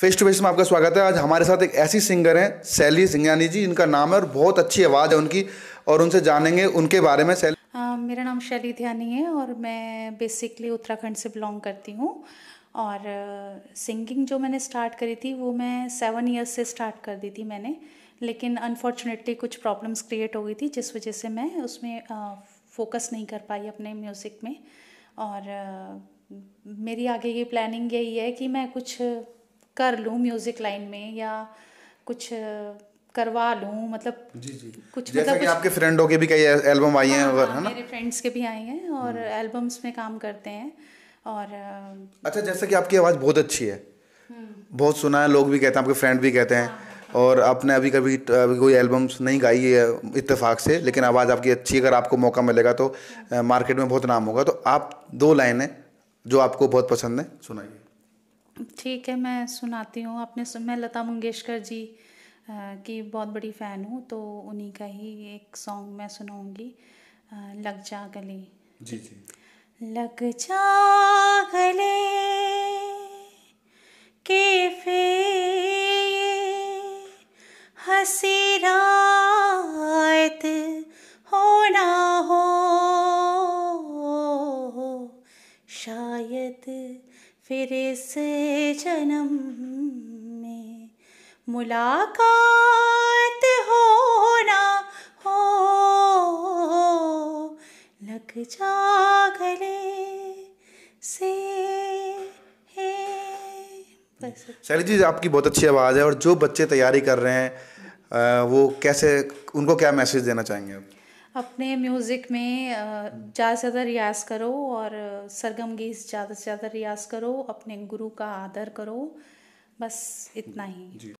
Face to face में आपका स्वागत है आज हमारे साथ एक ऐसी सिंगर हैं सैली सिंगानी जी इनका नाम है और बहुत अच्छी आवाज़ है उनकी और उनसे जानेंगे उनके बारे में सैली मेरा नाम शैली ध्यानी है और मैं बेसिकली उत्तराखंड से बिलोंग करती हूँ और सिंगिंग जो मैंने स्टार्ट करी थी वो मैं सेवन ईयर्स से स्टार्ट कर दी थी मैंने लेकिन अनफॉर्चुनेटली कुछ प्रॉब्लम्स क्रिएट हो गई थी जिस वजह से मैं उसमें फोकस नहीं कर पाई अपने म्यूज़िक में और मेरी आगे की प्लानिंग यही है कि मैं कुछ कर लूँ म्यूज़िक लाइन में या कुछ करवा लूँ मतलब जी जी कुछ जैसा मतलब कि कुछ आपके फ्रेंडों के भी कई एल्बम आई हैं अगर हाँ, हाँ, है ना मेरे फ्रेंड्स के भी आई हैं और एल्बम्स हम्म। में काम करते हैं और अच्छा जैसा कि आपकी आवाज़ बहुत अच्छी है हम्म। बहुत सुना है लोग भी कहते हैं आपके फ्रेंड भी कहते हैं हाँ, और आपने अभी कभी अभी कोई एल्बम्स नहीं गाई है इत्तेफाक से लेकिन आवाज़ आपकी अच्छी अगर आपको मौका मिलेगा तो मार्केट में बहुत नाम होगा तो आप दो लाइनें जो आपको बहुत पसंद है सुनाइए ठीक है मैं सुनाती हूँ आपने मैं लता मंगेशकर जी की बहुत बड़ी फ़ैन हूँ तो उन्हीं का ही एक सॉन्ग मैं सुनाऊँगी लग जा गले जी जी लग जा गले के फे हसीरात हो ना हो शायद फिर से जन्म में मुलाकात होना हो लग जा गले से शैली जी आपकी बहुत अच्छी आवाज़ है और जो बच्चे तैयारी कर रहे हैं वो कैसे उनको क्या मैसेज देना चाहेंगे आप अपने म्यूज़िक में ज़्यादा से ज़्यादा रियाज़ करो और सरगम गीत ज़्यादा से ज़्यादा रियाज़ करो अपने गुरु का आदर करो बस इतना ही